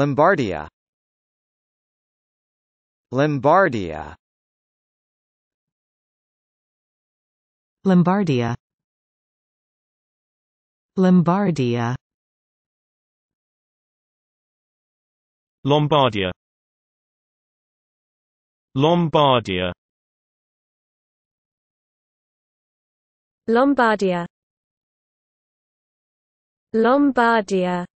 Lombardia Lombardia Lombardia Lombardia Lombardia Lombardia Lombardia Lombardia